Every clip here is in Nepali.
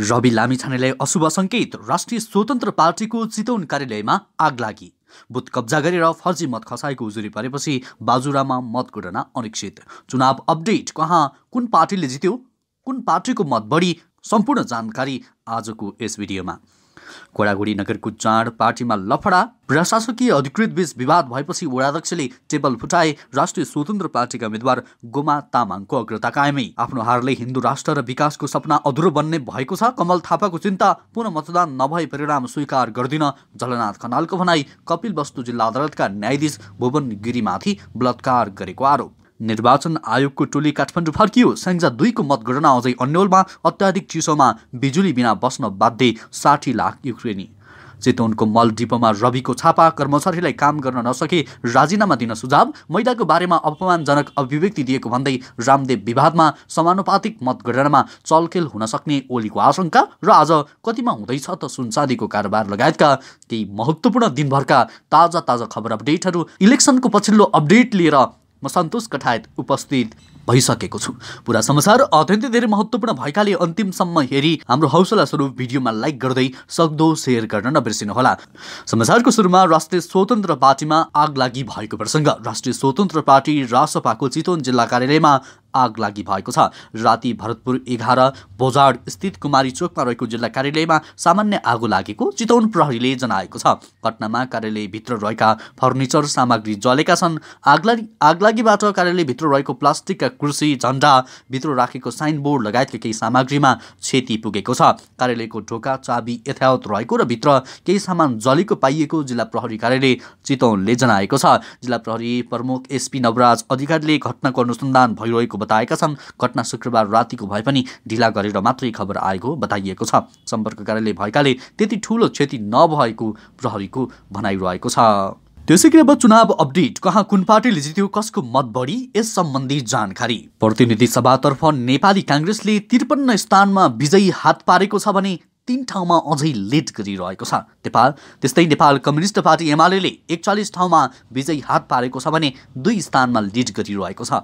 रवि लामिछानेलाई अशुभ सङ्केत राष्ट्रिय स्वतन्त्र पार्टीको चितौन कार्यालयमा आग लागि बुथ कब्जा गरेर फर्जी मत खसाएको उजुरी परेपछि बाजुरामा मत गुडना अनिश्चित चुनाव अपडेट कहाँ कुन पार्टीले जित्यो कुन पार्टीको मत बढी सम्पूर्ण जानकारी आजको यस भिडियोमा घोडाघोडी नगरको चाँड पार्टीमा लफडा प्रशासकीय अधिकृत बीच विवाद भएपछि वडाध्यक्षले टेबल फुटाए राष्ट्रिय स्वतन्त्र पार्टीका उम्मेद्वार गोमा तामाङको अग्रता कायमै आफ्नो हारले हिन्दू राष्ट्र र विकासको सपना अधुरो बन्ने भएको छ कमल थापाको चिन्ता पुनः मतदान नभए परिणाम स्वीकार गर्दिन जलनाथ खनालको भनाई कपिल वस्तु जिल्ला अदालतका न्यायाधीश भुवन गिरीमाथि बलात्कार गरेको आरोप निर्वाचन आयोगको टोली काठमाडौँ फर्कियो स्याङ्जा दुईको मतगणना अझै अन्यलमा अत्याधिक चिसोमा बिजुली बिना बस्न बाध्य साठी लाख युक्रेनी चितवनको मल डिपोमा रविको छापा कर्मचारीलाई काम गर्न नसके राजीनामा दिन सुझाव महिलाको बारेमा अपमानजनक अभिव्यक्ति दिएको भन्दै रामदेव विवादमा समानुपातिक मतगणनामा चलखेल हुन सक्ने ओलीको आशंका र आज कतिमा हुँदैछ त सुनसादीको कारोबार लगायतका केही महत्त्वपूर्ण दिनभरका ताजा ताजा खबर अपडेटहरू इलेक्सनको पछिल्लो अपडेट लिएर म सन्तोष कठायत उपस्थित भइसकेको छु पुरा समाचार अत्यन्तै धेरै महत्त्वपूर्ण भएकाले अन्तिमसम्म हेरी हाम्रो हौसला स्वरूप भिडियोमा लाइक गर्दै सक्दो सेयर गर्न नबिर्सिनुहोला समाचारको सुरुमा राष्ट्रिय स्वतन्त्र पार्टीमा आग लागि भएको प्रसङ्ग राष्ट्रिय स्वतन्त्र पार्टी रासपाको चितवन जिल्ला कार्यालयमा आग लागि भएको छ राति भरतपुर एघार बोजाड स्थित कुमारी चोकमा रहेको जिल्ला कार्यालयमा सामान्य आगो लागेको चितौन प्रहरीले जनाएको छ घटनामा कार्यालयभित्र रहेका फर्निचर सामग्री जलेका छन् आगला आगलागीबाट कार्यालयभित्र रहेको प्लास्टिकका कुर्सी झन्डा भित्र राखेको साइनबोर्ड लगायतका केही सामग्रीमा क्षति पुगेको छ कार्यालयको ढोका चाबी यथावत रहेको र भित्र केही सामान जलेको पाइएको जिल्ला प्रहरी कार्यालय चितौनले जनाएको छ जिल्ला प्रहरी प्रमुख एसपी नवराज अधिकारीले घटनाको अनुसन्धान भइरहेको बताएका छन् घटना शुक्रबार रातिको भए पनि ढिला गरेर मात्रै खबर आएको बताइएको छ सम्पर्क कार्यालय भएकाले त्यति ठुलो क्षति नभएको प्रहरीको भनाइरहेको छ त्यसै गरी अब चुनाव अपडेट कहाँ कुन पार्टीले जित्यो कसको मत बढी यस सम्बन्धी जानकारी प्रतिनिधि सभातर्फ नेपाली काङ्ग्रेसले त्रिपन्न स्थानमा विजयी हात पारेको छ भने तीन ठाउँमा अझै लेट गरिरहेको छ नेपाल त्यस्तै नेपाल कम्युनिस्ट पार्टी एमाले एकचालिस ठाउँमा विजयी हात पारेको छ भने दुई स्थानमा लिड गरिरहेको छ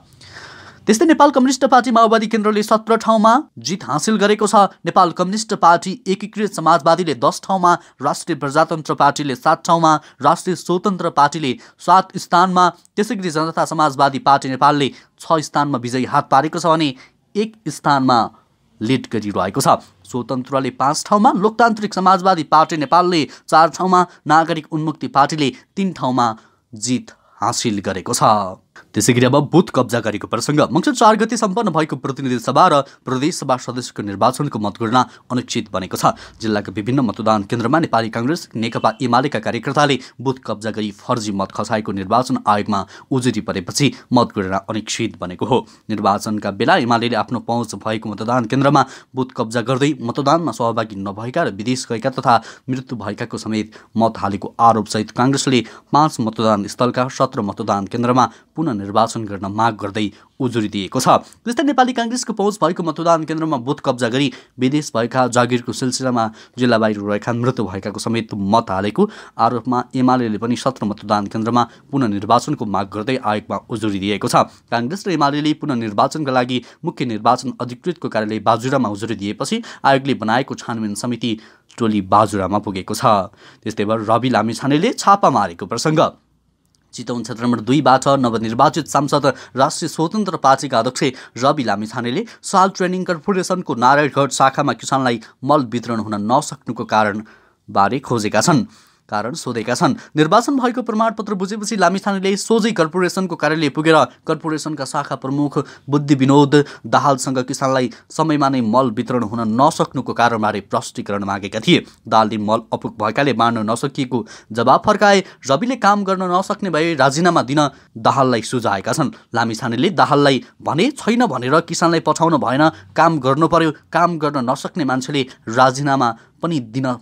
त्यस्तै नेपाल कम्युनिष्ट पार्टी माओवादी केन्द्रले सत्र ठाउँमा जित हासिल गरेको छ नेपाल कम्युनिष्ट पार्टी एकीकृत समाजवादीले दस ठाउँमा राष्ट्रिय प्रजातन्त्र पार्टीले सात ठाउँमा राष्ट्रिय स्वतन्त्र पार्टीले सात स्थानमा त्यसै गरी जनता समाजवादी पार्टी नेपालले छ स्थानमा विजयी हात पारेको छ भने एक स्थानमा लिड गरिरहेको छ स्वतन्त्रले पाँच ठाउँमा लोकतान्त्रिक समाजवादी पार्टी नेपालले चार ठाउँमा नागरिक उन्मुक्ति पार्टीले तिन ठाउँमा जित हासिल गरेको छ त्यसै गरी अब बुथ कब्जा गरेको प्रसङ्ग मङ्सिर चार गति सम्पन्न भएको प्रतिनिधि सभा र प्रदेशसभा सदस्यको निर्वाचनको मतगणना अनिश्चित बनेको छ जिल्लाका विभिन्न मतदान केन्द्रमा नेपाली काङ्ग्रेस नेकपा एमालेका कार्यकर्ताले बुथ कब्जा गरी फर्जी मत खसाएको निर्वाचन आयोगमा उजुरी परेपछि मतगणना अनिश्चित बनेको हो निर्वाचनका बेला एमाले आफ्नो पहुँच भएको मतदान केन्द्रमा बुथ कब्जा गर्दै मतदानमा सहभागी नभएका र विदेश गएका तथा मृत्यु भएकाको समेत मत हालेको आरोपसहित काङ्ग्रेसले पाँच मतदान स्थलका सत्र मतदान केन्द्रमा पुनः निर्वाचन गर्न माग गर्दै उजुरी दिएको छ त्यस्तै नेपाली काङ्ग्रेसको पहुँच भएको मतदान केन्द्रमा बुथ कब्जा गरी विदेश भएका जागिरको सिलसिलामा जिल्ला बाहिर रहेका मृत्यु भएकाको समेत मत हालेको आरोपमा एमाले पनि सत्र मतदान केन्द्रमा पुननिर्वाचनको माग गर्दै आयोगमा उजुरी दिएको छ काङ्ग्रेस र एमाले पुननिर्वाचनका लागि मुख्य निर्वाचन अधिकृतको कार्यालय बाजुरामा उजुरी दिएपछि आयोगले बनाएको छानबिन समिति टोली बाजुरामा पुगेको छ त्यस्तै भएर रवि लामिछानेले छापा मारेको प्रसङ्ग चितौन क्षेत्र नम्बर दुईबाट नवनिर्वाचित सांसद राष्ट्रिय स्वतन्त्र पार्टीका अध्यक्ष रवि लामिछानेले साल ट्रेनिङ कर्पोरेसनको नारायणगढ शाखामा किसानलाई मल वितरण हुन नसक्नुको कारण बारे खोजेका छन् कारण सोधेका छन् निर्वाचन भएको प्रमाणपत्र बुझेपछि लामिछानेले सोझै कर्पोरेसनको कार्यालय पुगेर कर्पोरेसनका शाखा प्रमुख बुद्धि विनोद दाहालसँग किसानलाई समयमा नै मल वितरण हुन नसक्नुको कारणबारे प्रष्टीकरण मागेका थिए दालले मल अपुग भएकाले बाँड्न नसकिएको जवाब फर्काए रविले काम गर्न नसक्ने भए राजीनामा दिन दाहाललाई सुझाएका छन् लामिछानेले दाहाललाई भने छैन भनेर किसानलाई पठाउन भएन काम गर्नु पर्यो काम गर्न नसक्ने मान्छेले राजीनामा पनि दिन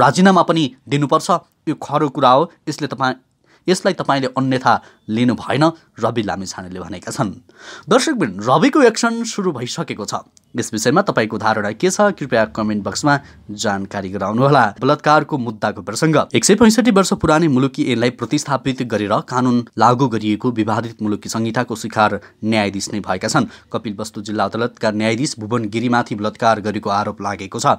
राजीनामा पनि दिनुपर्छ यो खरो कुरा हो यसले तपाईँ यसलाई तपाईँले अन्यथा लिनु भएन रवि लामिछानेले भनेका छन् दर्शकबिन रविको एक्सन सुरु भइसकेको छ यस विषयमा तपाईँको धारणा के छ कृपया कमेन्ट बक्समा जानकारी गराउनुहोला बलात्कारको मुद्दाको प्रसङ्ग एक सय पैँसठी वर्ष पुरानै मुलुकी ऐनलाई प्रतिस्थापित गरेर कानुन लागू गरिएको विवादित मुलुकी संहिताको शिकार न्यायाधीश नै भएका छन् कपिल वस्तु जिल्ला अदालतका न्यायाधीश भुवन गिरीमाथि बलात्कार गरेको आरोप लागेको छ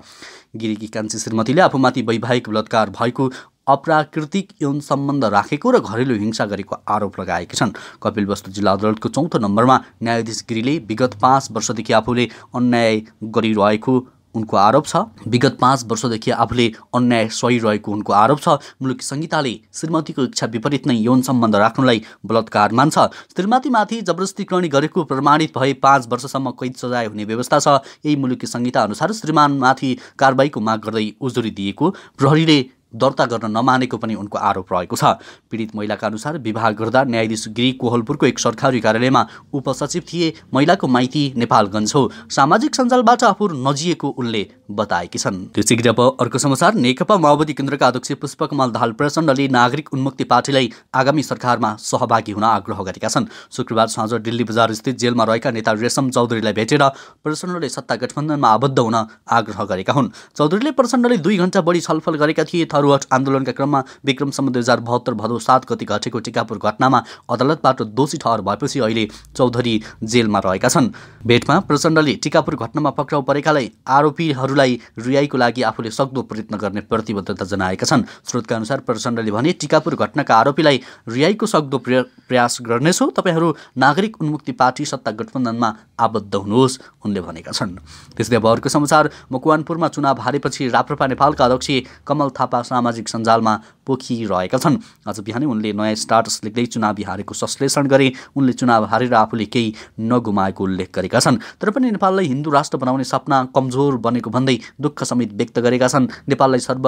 गिरीकी कान्छी श्रीमतीले आफूमाथि वैवाहिक बलात्कार भएको अप्राकृतिक यौन सम्बन्ध राखेको र घरेलु हिंसा गरेको आरोप लगाएका छन् कपिल वस्तु जिल्ला अदालतको चौथो नम्बरमा न्यायाधीश गिरीले विगत पाँच वर्षदेखि आफूले अन्याय गरिरहेको उनको आरोप छ विगत पाँच वर्षदेखि आफूले अन्याय सहिरहेको उनको आरोप छ मुलुक संहिताले श्रीमतीको इच्छा विपरीत नै यौन सम्बन्ध राख्नुलाई बलात्कार मान्छ श्रीमतीमाथि जबरजस्तीकरण गरेको प्रमाणित भए पाँच वर्षसम्म कैद सजाय हुने व्यवस्था छ यही मुलुकी संहिता अनुसार श्रीमानमाथि कारवाहीको माग गर्दै उजुरी दिएको प्रहरीले दर्ता गर्न नमानेको पनि उनको आरोप रहेको छ पीडित महिलाका अनुसार विवाह गर्दा न्यायाधीश गिरी कोहलपुरको एक सरकारी कार्यालयमा उपसचिव थिए महिलाको माइती नेपालगञ्ज हो सामाजिक सञ्जालबाट आफू नजिएको उनले बताएकी छन् त्यो शीघ्र अब अर्को समाचार नेकपा माओवादी केन्द्रका अध्यक्ष पुष्पकमल दाहाल प्रचण्डले नागरिक उन्मुक्ति पार्टीलाई आगामी सरकारमा सहभागी हुन आग्रह गरेका छन् शुक्रबार साँझ दिल्ली बजार स्थित जेलमा रहेका नेता रेशम चौधरीलाई भेटेर प्रचण्डले सत्ता गठबन्धनमा आबद्ध हुन आग्रह गरेका हुन् चौधरीले प्रचण्डले दुई घण्टा बढी छलफल गरेका थिए कारुवाट आन्दोलनका क्रममा विक्रमसम्म दुई हजार बहत्तर भदौ सात गति घटेको टिकापुर घटनामा अदालतबाट दोषी ठहर भएपछि अहिले चौधरी जेलमा रहेका छन् भेटमा प्रचण्डले टिकापुर घटनामा पक्राउ परेकालाई आरोपीहरूलाई रिहाईको लागि आफूले सक्दो प्रयत्न गर्ने प्रतिबद्धता जनाएका छन् स्रोतका अनुसार प्रचण्डले भने टिकापुर घटनाका आरोपीलाई रिहाईको सक्दो प्रयास गर्नेछु तपाईँहरू नागरिक उन्मुक्ति पार्टी सत्ता गठबन्धनमा आबद्ध हुनुहोस् उनले भनेका छन् त्यस्तै अब अर्को समाचार मकवानपुरमा चुनाव हारेपछि राप्रपा नेपालका अध्यक्ष कमल थापा सामाजिक सञ्जालमा पोखिरहेका छन् आज बिहानै उनले नयाँ स्टाटस लेख्दै चुनावी हारेको संश्लेषण गरे उनले चुनाव हारेर आफूले केही नगुमाएको उल्लेख गरेका छन् तर पनि नेपाललाई हिन्दू राष्ट्र बनाउने सपना कमजोर बनेको भन्दै दुःख समेत व्यक्त गरेका छन् नेपाललाई सर्व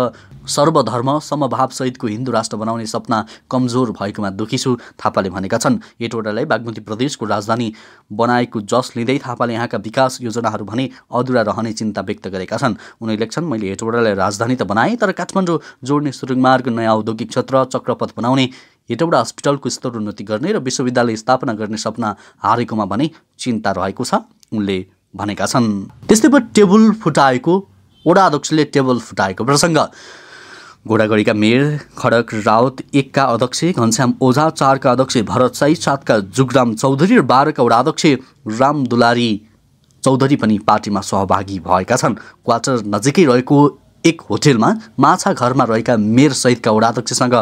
सर्वधर्म समभावसहितको हिन्दू राष्ट्र बनाउने सपना कमजोर भएकोमा दुखी छु थापाले भनेका छन् एटवटालाई बागमती प्रदेशको राजधानी बनाएको जस लिँदै थापाले यहाँका विकास योजनाहरू भने अधुरा रहने चिन्ता व्यक्त गरेका छन् उनले लेख्छन् मैले हेटवटालाई राजधानी त बनाएँ तर काठमाडौँ जोड्ने सुरुङमार्ग नयाँ औद्योगिक क्षेत्र चक्रपथ बनाउने हेटौडा हस्पिटलको स्तरोन्नति गर्ने र विश्वविद्यालय स्थापना गर्ने सपना हारेकोमा भने चिन्ता रहेको छ उनले भनेका छन् त्यस्तै टेबल फुटाएको वडा अध्यक्षले टेबल फुटाएको प्रसङ्ग घोडागढीका मेयर खडक रावत एकका अध्यक्ष घनश्याम ओझा चारका अध्यक्ष भरत साई सातका जुगराम चौधरी र बाह्रका वडा अध्यक्ष राम दुलारी चौधरी पनि पार्टीमा सहभागी भएका छन् क्वार्टर नजिकै रहेको एक होटेलमा माछा घरमा रहेका सहितका वडाध्यक्षसँग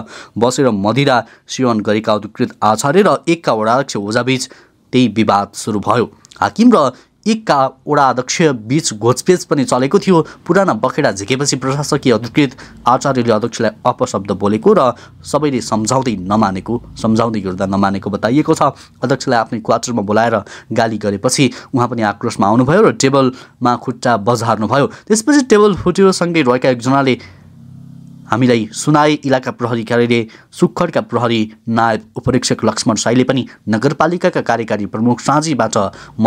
बसेर मदिरा सेवन गरेका अधिकृत आचार्य र एकका वडाध्यक्ष ओझाबीच त्यही विवाद सुरु भयो हाकिम र इकका अध्यक्ष घोचपेच पनि चलेको थियो पुराना बखेडा झिकेपछि प्रशासकीय अधिकृत आचार्यले अध्यक्षलाई अपशब्द बोलेको र सबैले सम्झाउँदै नमानेको सम्झाउँदै हिँड्दा नमानेको बताइएको छ अध्यक्षलाई आफ्नै क्वार्टरमा बोलाएर गाली गरेपछि उहाँ पनि आक्रोशमा आउनुभयो र टेबलमा खुट्टा बजार्नुभयो त्यसपछि टेबल फुट्योसँगै रहेका एकजनाले हामीलाई सुनाए इलाका प्रहरी कार्यालय सुक्खरका प्रहरी नायब उपरीक्षक लक्ष्मण साईले पनि नगरपालिकाका कार्यकारी प्रमुख साँझीबाट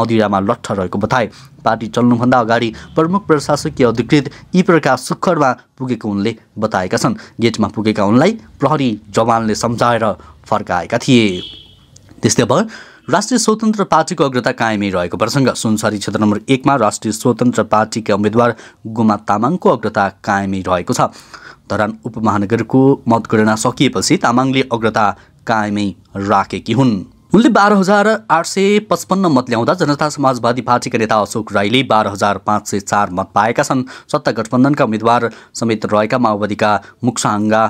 मदिरामा लट्ठ रहेको बताए पार्टी चल्नुभन्दा अगाडि प्रमुख प्रशासकीय अधिकृत यी प्रकार सुक्खरमा पुगेको उनले बताएका छन् गेटमा पुगेका उनलाई प्रहरी जवानले सम्झाएर फर्काएका थिए त्यस्तै अब राष्ट्रिय स्वतन्त्र पार्टीको अग्रता कायमै रहेको प्रसङ्ग सुनसरी क्षेत्र नम्बर एकमा राष्ट्रिय स्वतन्त्र पार्टीका उम्मेद्वार गुमा तामाङको अग्रता कायमै रहेको छ धरान उपमहानगरको मतगणना सकिएपछि तामाङले अग्रता कायमै राखेकी हुन् उनले बाह्र हजार आठ सय पचपन्न मत ल्याउँदा जनता समाजवादी पार्टीका नेता अशोक राईले बाह्र हजार पाँच सय चार मत पाएका छन् सत्ता गठबन्धनका उम्मेद्वार समेत रहेका माओवादीका मुक्साङ्गा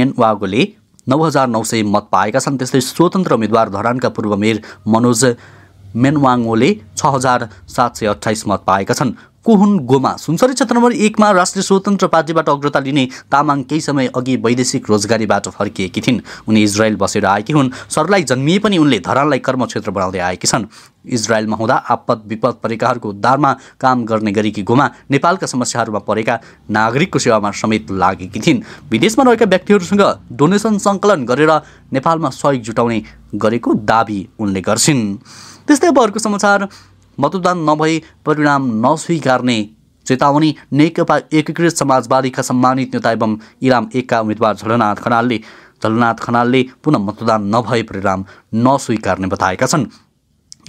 मेनवागोले नौ हजार नौ सय मत पाएका छन् त्यस्तै स्वतन्त्र उम्मेद्वार धरानका पूर्व मेयर मनोज मेनवाङ्गोले छ हजार सात सय अठाइस मत पाएका छन् को हुन् गोमा सुनसरी क्षेत्र नम्बर एकमा राष्ट्रिय स्वतन्त्र पार्टीबाट अग्रता लिने तामाङ केही समय अघि वैदेशिक रोजगारीबाट फर्किएकी थिइन् उनी इजरायल बसेर आएकी हुन् सरलाई जन्मिए पनि उनले धरानलाई कर्मक्षेत्र बनाउँदै आएकी छन् इजरायलमा हुँदा आपद विपद परेकाहरूको उद्धारमा काम गर्ने गरेकी गोमा नेपालका समस्याहरूमा परेका नागरिकको सेवामा समेत लागेकी थिइन् विदेशमा रहेका व्यक्तिहरूसँग डोनेसन सङ्कलन गरेर नेपालमा सहयोग जुटाउने गरेको दावी उनले गर्छिन् त्यस्तै अब अर्को समाचार मतदान नभई परिणाम नस्वीकार्ने चेतावनी नेकपा एकीकृत समाजवादीका सम्मानित नेता एवं इलाम एकका उम्मेद्वार झलनाथ खनालले झलनाथ खनालले पुनः मतदान नभए परिणाम नस्वीकार्ने बताएका छन्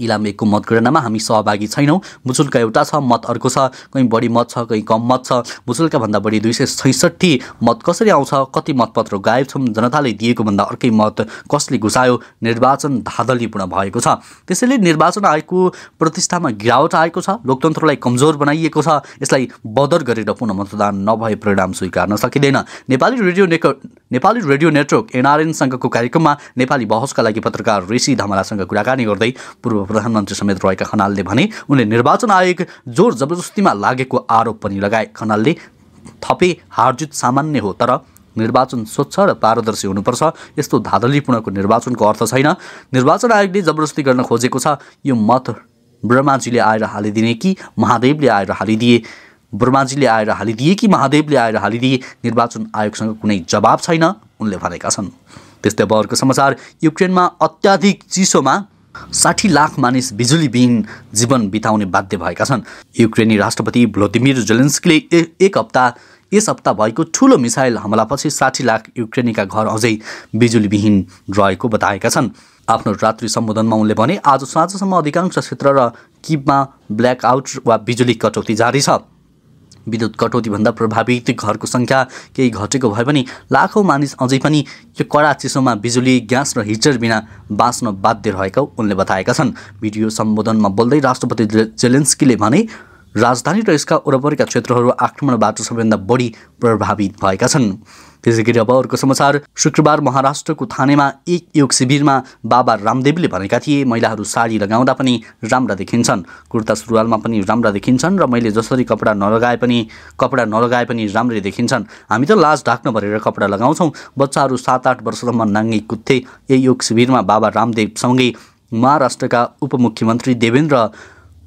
इलाम एकको मतगणनामा हामी सहभागी छैनौँ मुचुल्का एउटा छ मत अर्को छ कहीँ बढी मत छ कहीँ कम मत छ मुचुल्का भन्दा बढी दुई सय छैसठी मत कसरी आउँछ कति मतपत्र गायब छौँ जनताले दिएको भन्दा अर्कै मत कसले घुसायो निर्वाचन धाँधलीपूर्ण भएको छ त्यसैले निर्वाचन आयोगको प्रतिष्ठामा गिरावट आएको छ लोकतन्त्रलाई कमजोर बनाइएको छ यसलाई बदर गरेर पुनः मतदान नभए परिणाम स्वीकार्न सकिँदैन नेपाली रेडियो नेक नेपाली रेडियो नेटवर्क एनआरएनसँगको कार्यक्रममा नेपाली बहसका लागि पत्रकार ऋषि धमालासँग कुराकानी गर्दै पूर्व प्रधानमन्त्री समेत रहेका खनालले भने उनले निर्वाचन आयोग जोर जबरजस्तीमा लागेको आरोप पनि लगाए खनालले थपे हारजित सामान्य हो तर निर्वाचन स्वच्छ र पारदर्शी हुनुपर्छ यस्तो धाँधलीपूर्णको निर्वाचनको अर्थ छैन निर्वाचन आयोगले जबरजस्ती गर्न खोजेको छ यो मत ब्रह्माजीले आएर हालिदिने कि महादेवले आएर हालिदिए ब्रह्माजीले आएर हालिदिए कि महादेवले आएर हालिदिए निर्वाचन आयोगसँग कुनै जवाब छैन उनले भनेका छन् त्यस्तै अब समाचार युक्रेनमा अत्याधिक चिसोमा साठी लाख मानिस बिजुलीविहीन जीवन बिताउने बाध्य भएका छन् युक्रेनी राष्ट्रपति भ्लोदिमिर जेलेन्स्कीले एक हप्ता यस हप्ता भएको ठुलो मिसाइल हमलापछि साठी लाख युक्रेनीका घर अझै बिजुलीविहीन रहेको बताएका छन् आफ्नो रात्रि सम्बोधनमा उनले भने आज साँझसम्म अधिकांश क्षेत्र र किबमा ब्ल्याकआउट वा बिजुली कटौती जारी छ विद्युत कटौतीभन्दा प्रभावित घरको सङ्ख्या केही घटेको भए पनि लाखौँ मानिस अझै पनि यो कडा चिसोमा बिजुली ग्यास र हिटर बिना बाँच्न बाध्य रहेको उनले बताएका छन् भिडियो सम्बोधनमा बोल्दै राष्ट्रपति जेलेन्स्कीले भने राजधानी र यसका वरपरिका क्षेत्रहरू आक्रमणबाट सबैभन्दा बढी प्रभावित भएका छन् त्यसै गरी अब अर्को समाचार शुक्रबार महाराष्ट्रको थानेमा एक योग शिविरमा बाबा रामदेवले भनेका थिए महिलाहरू साडी लगाउँदा पनि राम्रा देखिन्छन् कुर्ता सुरुवालमा पनि राम्रा देखिन्छन् र मैले जसरी कपडा नलगाए पनि कपडा नलगाए पनि राम्रै देखिन्छन् हामी त लाज ढाक्न भरेर कपडा लगाउँछौँ बच्चाहरू सात आठ वर्षसम्म नाङ्गी कुद्थे यही योग शिविरमा बाबा रामदेवसँगै महाराष्ट्रका उपमुख्यमन्त्री देवेन्द्र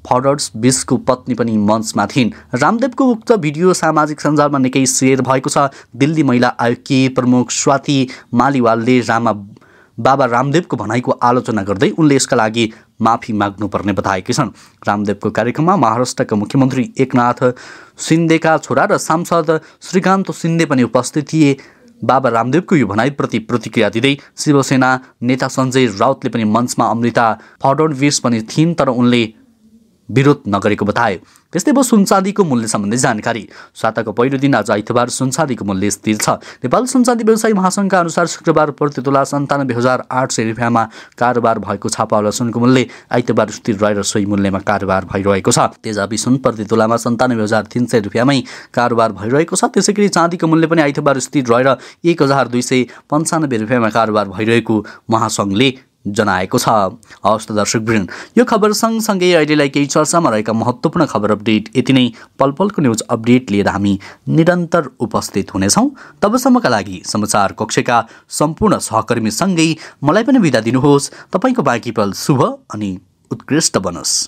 फरवर्ड्स बिसको पत्नी पनि मञ्चमा थिइन् रामदेवको उक्त भिडियो सामाजिक सञ्जालमा निकै सेयर भएको छ दिल्ली महिला आयोगकी प्रमुख स्वाति मालिवालले रामा बाबा रामदेवको भनाइको आलोचना गर्दै उनले यसका लागि माफी माग्नुपर्ने बताएकी छन् रामदेवको कार्यक्रममा महाराष्ट्रका मुख्यमन्त्री एकनाथ सिन्देका छोरा र सांसद श्रीकान्त सिन्दे पनि उपस्थित थिए बाबा रामदेवको यो भनाइप्रति प्रतिक्रिया दिँदै शिवसेना नेता सञ्जय राउतले पनि मञ्चमा अमृता फडणविस पनि थिइन् तर उनले विरोध नगरेको बताए त्यस्तै भयो सुनचाँदीको मूल्य सम्बन्धी जानकारी साताको पहिलो दिन आज आइतबार सुनचाँदीको मूल्य स्थिर छ नेपाल सुनचाँदी व्यवसायी महासङ्घका अनुसार शुक्रबार प्रति तोला सन्तानब्बे हजार आठ सय रुपियाँमा कारोबार भएको छापावाला सुनको मूल्य आइतबार स्थिर रहेर सोही मूल्यमा कारोबार भइरहेको छ तेजाबी सुन प्रति तोलामा सन्तानब्बे हजार तिन सय रुपियाँमै कारोबार भइरहेको छ त्यसै गरी चाँदीको मूल्य पनि आइतबार स्थिर रहेर एक हजार दुई सय पन्चानब्बे रुपियाँमा कारोबार भइरहेको महासङ्घले जनाएको छ हवस् त दर्शकवृन्द यो खबर सँगसँगै अहिलेलाई केही चर्चामा रहेका महत्त्वपूर्ण खबर अपडेट यति नै पल पलको न्युज अपडेट लिएर हामी निरन्तर उपस्थित हुनेछौँ तबसम्मका लागि समाचार कक्षका सम्पूर्ण सहकर्मीसँगै मलाई पनि बिदा दिनुहोस् तपाईँको बाँकी पल शुभ अनि उत्कृष्ट बनोस्